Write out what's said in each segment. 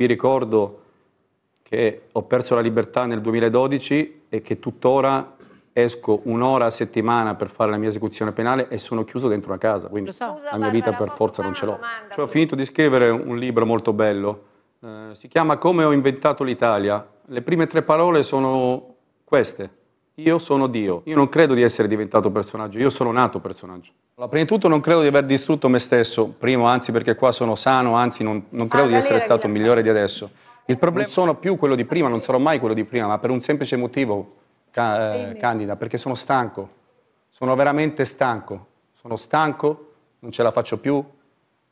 Vi ricordo che ho perso la libertà nel 2012 e che tuttora esco un'ora a settimana per fare la mia esecuzione penale e sono chiuso dentro una casa, quindi so. la mia vita per forza non ce l'ho. Cioè, ho finito di scrivere un libro molto bello, eh, si chiama Come ho inventato l'Italia. Le prime tre parole sono queste. Io sono Dio. Io non credo di essere diventato personaggio, io sono nato personaggio. Allora, prima di tutto non credo di aver distrutto me stesso, primo anzi perché qua sono sano, anzi non, non credo ah, di essere stato migliore di adesso. Il problema non sono più quello di prima, non sarò mai quello di prima, ma per un semplice motivo, ca eh, Candida, perché sono stanco. Sono veramente stanco. Sono stanco, non ce la faccio più,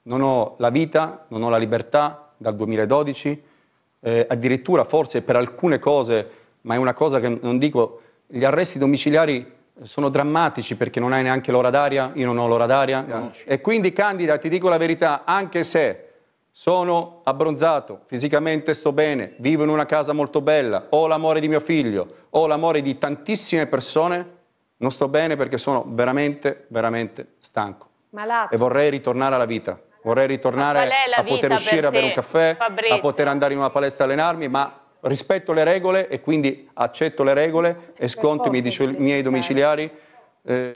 non ho la vita, non ho la libertà dal 2012, eh, addirittura forse per alcune cose, ma è una cosa che non dico gli arresti domiciliari sono drammatici perché non hai neanche l'ora d'aria, io non ho l'ora d'aria. E quindi Candida, ti dico la verità, anche se sono abbronzato, fisicamente sto bene, vivo in una casa molto bella, ho l'amore di mio figlio, ho l'amore di tantissime persone, non sto bene perché sono veramente, veramente stanco. Malato. E vorrei ritornare alla vita. Vorrei ritornare a poter uscire a bere un caffè, Fabrizio. a poter andare in una palestra a allenarmi, ma rispetto le regole e quindi accetto le regole, e escontimi i miei domiciliari. Eh.